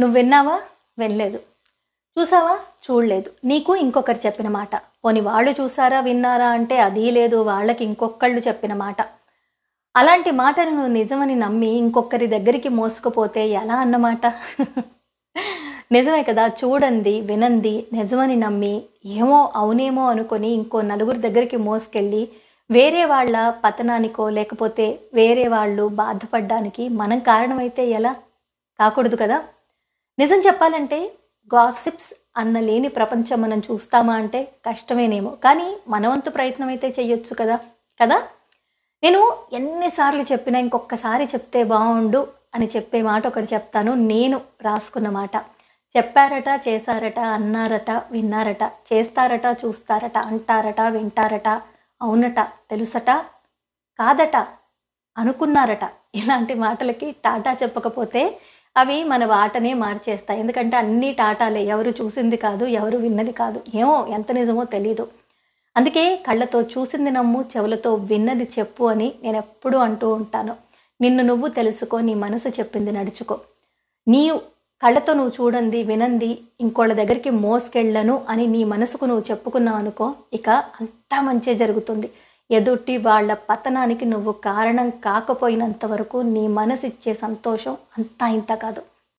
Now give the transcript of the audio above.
నువ్వు విన్నావా వినలేదు చూసావా చూడలేదు నీకు ఇంకొకరు చెప్పిన మాట పోని వాళ్ళు చూసారా విన్నారా అంటే అదీ లేదు వాళ్ళకి ఇంకొకళ్ళు చెప్పిన మాట అలాంటి మాటను నువ్వు నిజమని నమ్మి ఇంకొకరి దగ్గరికి మోసుకుపోతే ఎలా అన్నమాట నిజమే కదా చూడండి వినంది నిజమని నమ్మి ఏమో అవునేమో అనుకొని ఇంకో నలుగురి దగ్గరికి మోసుకెళ్ళి వేరే వాళ్ళ పతనానికో లేకపోతే వేరే వాళ్ళు బాధపడడానికి మనం కారణమైతే ఎలా కాకూడదు కదా నిజం చెప్పాలంటే గాసిప్స్ అన్న లేని ప్రపంచం మనం చూస్తామా అంటే కష్టమేనేమో కానీ మనవంతు ప్రయత్నం అయితే చేయొచ్చు కదా కదా నేను ఎన్నిసార్లు చెప్పినా ఇంకొకసారి చెప్తే బాగుండు అని చెప్పే మాట ఒకటి చెప్తాను నేను రాసుకున్న మాట చెప్పారట చేశారట అన్నారట విన్నారట చేస్తారట చూస్తారట అంటారట వింటారట అవునట తెలుసట కాదట అనుకున్నారట ఇలాంటి మాటలకి టాటా చెప్పకపోతే అవి మన ఆటనే మార్చేస్తాయి ఎందుకంటే అన్ని టాటాలే ఎవరు చూసింది కాదు ఎవరు విన్నది కాదు ఏమో ఎంత నిజమో తెలీదు అందుకే కళ్ళతో చూసింది నమ్ము చెవులతో విన్నది చెప్పు అని నేను ఎప్పుడూ అంటూ ఉంటాను నిన్ను నువ్వు తెలుసుకో నీ మనసు చెప్పింది నడుచుకో నీ కళ్ళతో నువ్వు చూడండి వినంది ఇంకోళ్ళ దగ్గరికి మోసుకెళ్ళను అని నీ మనసుకు నువ్వు చెప్పుకున్నావు అనుకో ఇక అంతా మంచి జరుగుతుంది ఎదుటి వాళ్ళ పతనానికి నువ్వు కారణం కాకపోయినంత వరకు నీ మనసిచ్చే సంతోషం అంతా ఇంత కాదు